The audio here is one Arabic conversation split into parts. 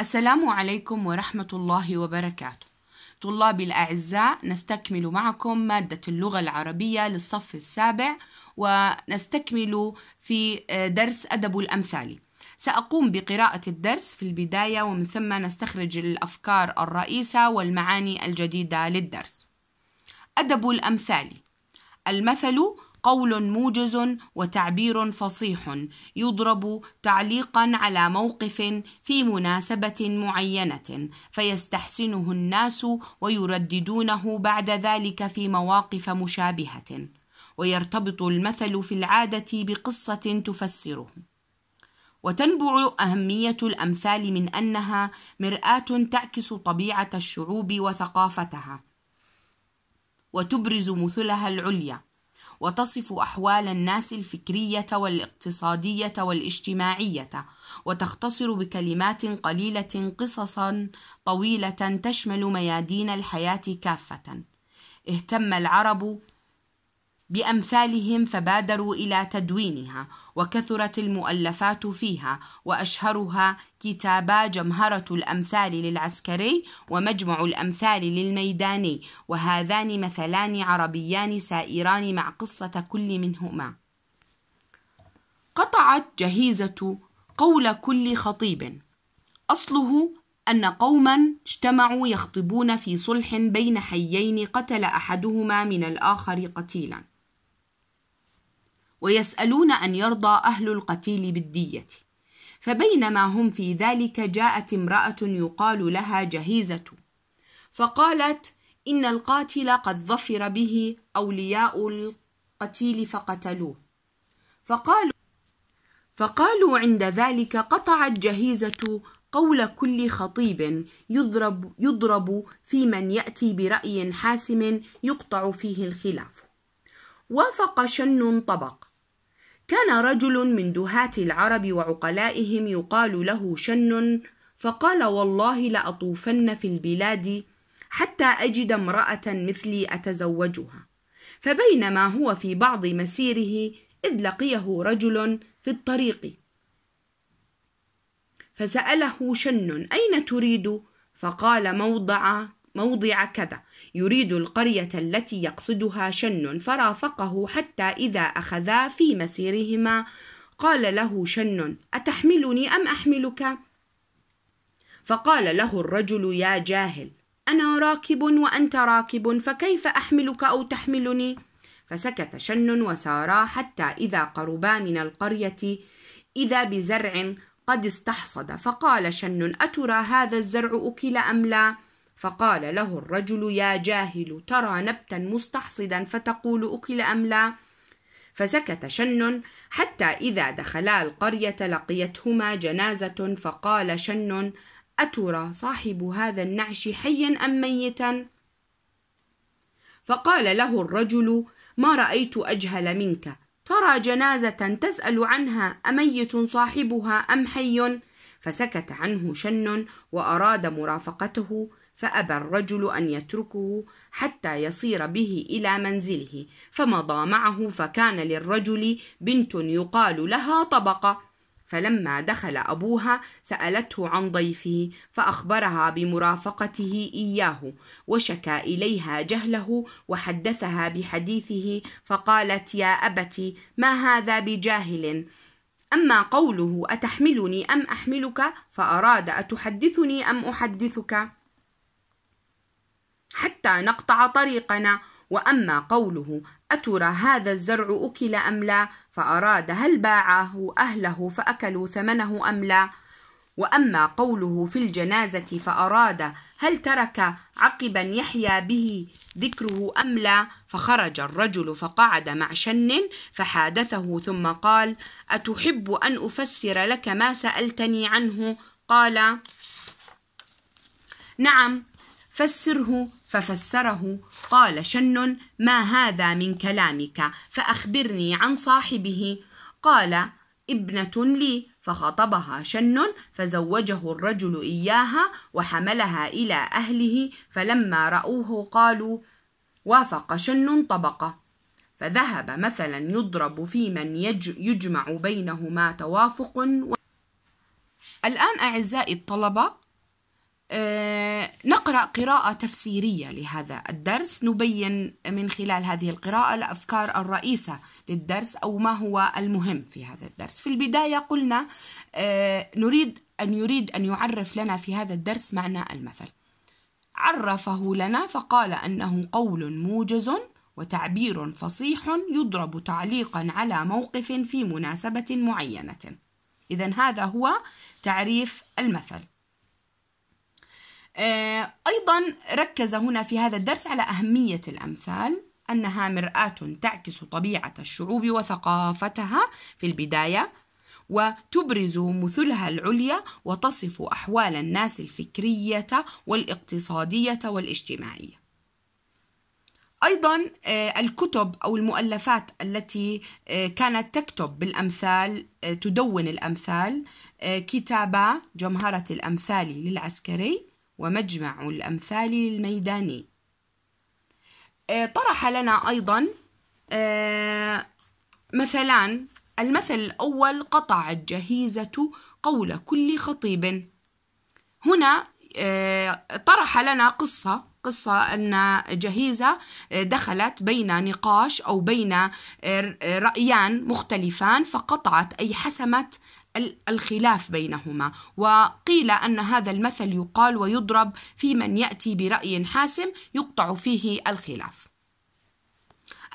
السلام عليكم ورحمة الله وبركاته. طلابي الأعزاء نستكمل معكم مادة اللغة العربية للصف السابع ونستكمل في آه، درس أدب الأمثال. سأقوم بقراءة الدرس في البداية ومن ثم نستخرج الأفكار الرئيسة والمعاني الجديدة للدرس. أدب الأمثال المثل قول موجز وتعبير فصيح يضرب تعليقا على موقف في مناسبه معينه فيستحسنه الناس ويرددونه بعد ذلك في مواقف مشابهه ويرتبط المثل في العاده بقصه تفسره وتنبع اهميه الامثال من انها مراه تعكس طبيعه الشعوب وثقافتها وتبرز مثلها العليا وتصف أحوال الناس الفكرية والاقتصادية والاجتماعية وتختصر بكلمات قليلة قصصا طويلة تشمل ميادين الحياة كافة اهتم العرب بأمثالهم فبادروا إلى تدوينها وكثرت المؤلفات فيها وأشهرها كتابا جمهرة الأمثال للعسكري ومجمع الأمثال للميداني وهذان مثلان عربيان سائران مع قصة كل منهما قطعت جهيزة قول كل خطيب أصله أن قوما اجتمعوا يخطبون في صلح بين حيين قتل أحدهما من الآخر قتيلا ويسألون أن يرضى أهل القتيل بالدية فبينما هم في ذلك جاءت امرأة يقال لها جهيزة فقالت إن القاتل قد ظفر به أولياء القتيل فقتلوه فقالوا فقالوا عند ذلك قطعت جهيزة قول كل خطيب يضرب يضرب في من يأتي برأي حاسم يقطع فيه الخلاف وافق شن طبق كان رجل من دهاة العرب وعقلائهم يقال له شن فقال والله لأطوفن في البلاد حتى أجد امرأة مثلي أتزوجها فبينما هو في بعض مسيره إذ لقيه رجل في الطريق فسأله شن أين تريد؟ فقال موضع موضع كذا يريد القرية التي يقصدها شن فرافقه حتى إذا أخذا في مسيرهما قال له شن أتحملني أم أحملك؟ فقال له الرجل يا جاهل أنا راكب وأنت راكب فكيف أحملك أو تحملني؟ فسكت شن وسارا حتى إذا قربا من القرية إذا بزرع قد استحصد فقال شن أترى هذا الزرع أكل أم لا؟ فقال له الرجل يا جاهل ترى نبتا مستحصدا فتقول أكل أم لا؟ فسكت شن حتى إذا دخلا القرية لقيتهما جنازة فقال شن أترى صاحب هذا النعش حيا أم ميتا؟ فقال له الرجل ما رأيت أجهل منك ترى جنازة تسأل عنها أميت صاحبها أم حي؟ فسكت عنه شن وأراد مرافقته فأبى الرجل أن يتركه حتى يصير به إلى منزله فمضى معه فكان للرجل بنت يقال لها طبقة فلما دخل أبوها سألته عن ضيفه فأخبرها بمرافقته إياه وشكى إليها جهله وحدثها بحديثه فقالت يا أبت ما هذا بجاهل أما قوله أتحملني أم أحملك فأراد أتحدثني أم أحدثك حتى نقطع طريقنا وأما قوله أترى هذا الزرع أكل أم لا فأراد هل باعه أهله فأكلوا ثمنه أم لا وأما قوله في الجنازة فأراد هل ترك عقبا يحيى به ذكره أم لا فخرج الرجل فقعد مع شن فحادثه ثم قال أتحب أن أفسر لك ما سألتني عنه قال نعم فسره ففسره قال شن ما هذا من كلامك فأخبرني عن صاحبه قال ابنة لي فخطبها شن فزوجه الرجل إياها وحملها إلى أهله فلما رأوه قالوا وافق شن طبقة فذهب مثلا يضرب في من يجمع بينهما توافق و... الآن أعزائي الطلبة آه، نقرأ قراءة تفسيرية لهذا الدرس نبين من خلال هذه القراءة الأفكار الرئيسة للدرس أو ما هو المهم في هذا الدرس في البداية قلنا آه، نريد أن يريد أن يعرف لنا في هذا الدرس معنى المثل عرفه لنا فقال أنه قول موجز وتعبير فصيح يضرب تعليقا على موقف في مناسبة معينة إذا هذا هو تعريف المثل آه، أيضا ركز هنا في هذا الدرس على أهمية الأمثال أنها مرآة تعكس طبيعة الشعوب وثقافتها في البداية وتبرز مثلها العليا وتصف أحوال الناس الفكرية والاقتصادية والاجتماعية. أيضا آه، الكتب أو المؤلفات التي آه، كانت تكتب بالأمثال تدون الأمثال كتابة جمهرة الأمثال للعسكري ومجمع الأمثال الميداني آه، طرح لنا أيضا آه، مثلان المثل الأول قطعت جهيزة قول كل خطيب هنا آه، طرح لنا قصة قصة أن جهيزة دخلت بين نقاش أو بين رأيان مختلفان فقطعت أي حسمت الخلاف بينهما وقيل أن هذا المثل يقال ويضرب في من يأتي برأي حاسم يقطع فيه الخلاف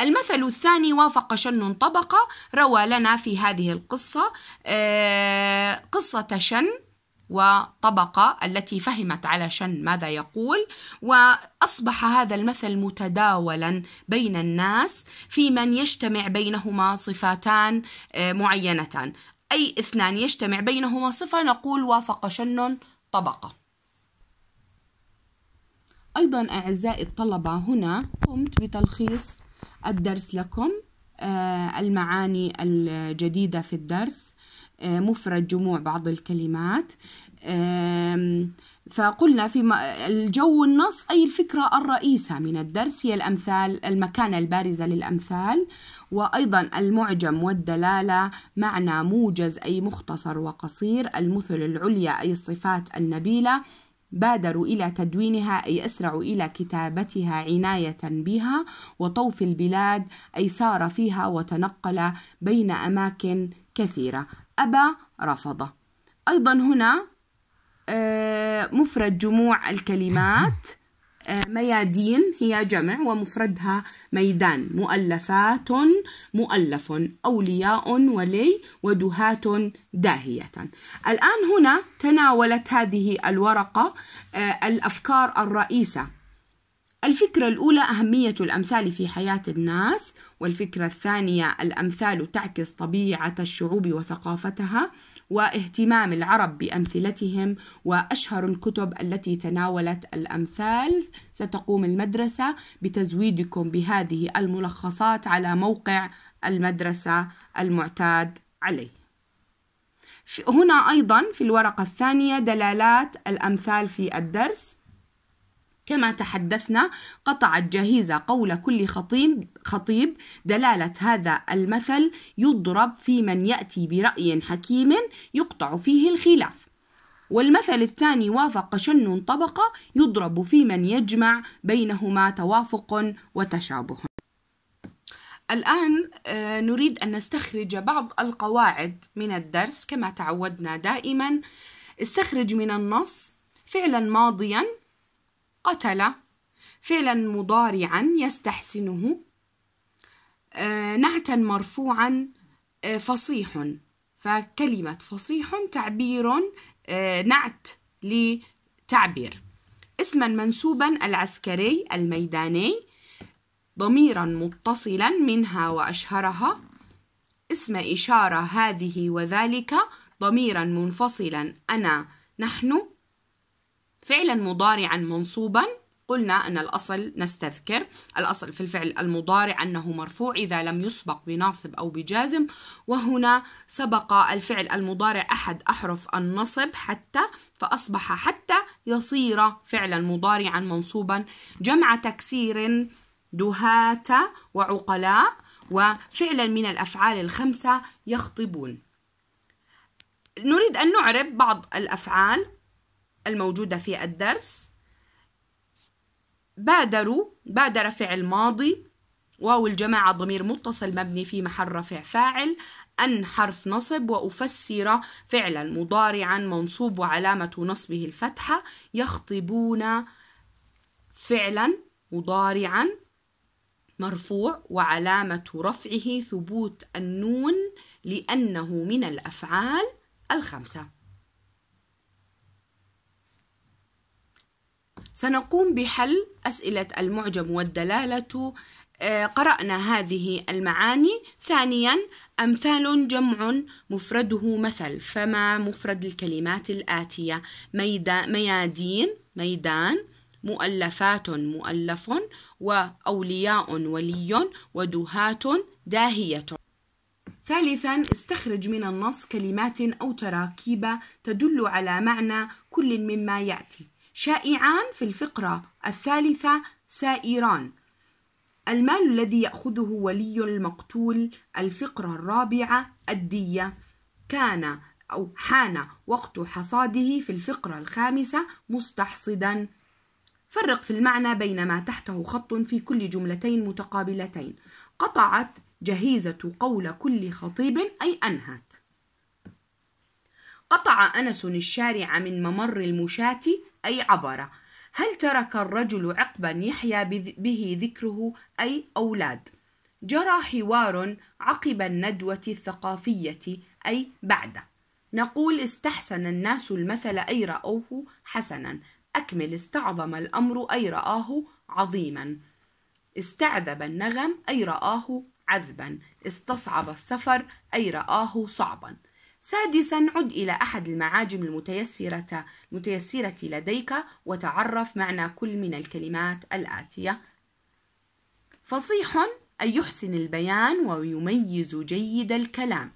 المثل الثاني وافق شن طبقة روى لنا في هذه القصة آه، قصة شن وطبقة التي فهمت على شن ماذا يقول وأصبح هذا المثل متداولا بين الناس في من يجتمع بينهما صفاتان آه، معينتان أي اثنان يجتمع بينهما صفة نقول وافق شن طبقة أيضا أعزائي الطلبة هنا قمت بتلخيص الدرس لكم آه، المعاني الجديدة في الدرس آه، مفرد جموع بعض الكلمات فقلنا في الجو النص أي الفكرة الرئيسة من الدرس هي الأمثال المكانة البارزة للأمثال وأيضا المعجم والدلالة معنى موجز أي مختصر وقصير المثل العليا أي الصفات النبيلة بادروا إلى تدوينها أي أسرعوا إلى كتابتها عناية بها وطوف البلاد أي سار فيها وتنقل بين أماكن كثيرة أبى رفض أيضا هنا آه، مفرد جموع الكلمات ميادين هي جمع ومفردها ميدان مؤلفات مؤلف أولياء ولي ودهات داهية الآن هنا تناولت هذه الورقة آه، الأفكار الرئيسة الفكرة الأولى أهمية الأمثال في حياة الناس والفكرة الثانية الأمثال تعكس طبيعة الشعوب وثقافتها واهتمام العرب بأمثلتهم وأشهر الكتب التي تناولت الأمثال ستقوم المدرسة بتزويدكم بهذه الملخصات على موقع المدرسة المعتاد عليه هنا أيضا في الورقة الثانية دلالات الأمثال في الدرس كما تحدثنا قطعت جهيزة قول كل خطيب خطيب دلالة هذا المثل يضرب في من يأتي برأي حكيم يقطع فيه الخلاف والمثل الثاني وافق شن طبقة يضرب في من يجمع بينهما توافق وتشابه الآن آه، نريد أن نستخرج بعض القواعد من الدرس كما تعودنا دائما استخرج من النص فعلا ماضيا قتل فعلا مضارعا يستحسنه آه، نعتا مرفوعا آه، فصيح فكلمة فصيح تعبير آه، نعت لتعبير اسما منسوبا العسكري الميداني ضميرا متصلا منها وأشهرها اسم إشارة هذه وذلك ضميرا منفصلا أنا نحن فعلا مضارعا منصوبا قلنا أن الأصل نستذكر الأصل في الفعل المضارع أنه مرفوع إذا لم يسبق بناصب أو بجازم وهنا سبق الفعل المضارع أحد أحرف النصب حتى فأصبح حتى يصير فعلا مضارعا منصوبا جمع تكسير دهاة وعقلاء وفعلا من الأفعال الخمسة يخطبون نريد أن نعرب بعض الأفعال الموجودة في الدرس بادروا بادر فعل ماضي واو الجماعة ضمير متصل مبني في محل رفع فاعل أن حرف نصب وأفسر فعلا مضارعا منصوب وعلامة نصبه الفتحة يخطبون فعلا مضارعا مرفوع وعلامة رفعه ثبوت النون لأنه من الأفعال الخمسة سنقوم بحل أسئلة المعجم والدلالة آه، قرأنا هذه المعاني ثانيا أمثال جمع مفرده مثل فما مفرد الكلمات الآتية ميادين ميدان مؤلفات مؤلف وأولياء ولي ودهات داهية ثالثا استخرج من النص كلمات أو تراكيب تدل على معنى كل مما يأتي شائعان في الفقرة الثالثة سائران المال الذي يأخذه ولي المقتول الفقرة الرابعة الدية كان أو حان وقت حصاده في الفقرة الخامسة مستحصدا فرق في المعنى بين ما تحته خط في كل جملتين متقابلتين قطعت جهيزة قول كل خطيب أي أنهت قطع أنس الشارع من ممر المشاة أي عبرة هل ترك الرجل عقبا يحيا به ذكره أي أولاد جرى حوار عقب الندوة الثقافية أي بعد نقول استحسن الناس المثل أي رأوه حسنا أكمل استعظم الأمر أي رآه عظيما استعذب النغم أي رآه عذبا استصعب السفر أي رآه صعبا سادسا عد إلى أحد المعاجم المتيسرة, المتيسرة لديك وتعرف معنى كل من الكلمات الآتية فصيح أن يحسن البيان ويميز جيد الكلام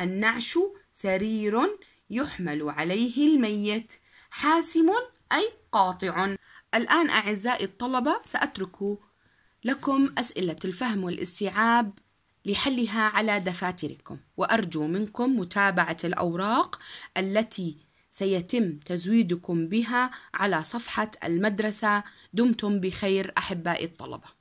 النعش سرير يحمل عليه الميت حاسم أي قاطع الآن أعزائي الطلبة سأترك لكم أسئلة الفهم والاستيعاب لحلها على دفاتركم وأرجو منكم متابعة الأوراق التي سيتم تزويدكم بها على صفحة المدرسة دمتم بخير أحبائي الطلبة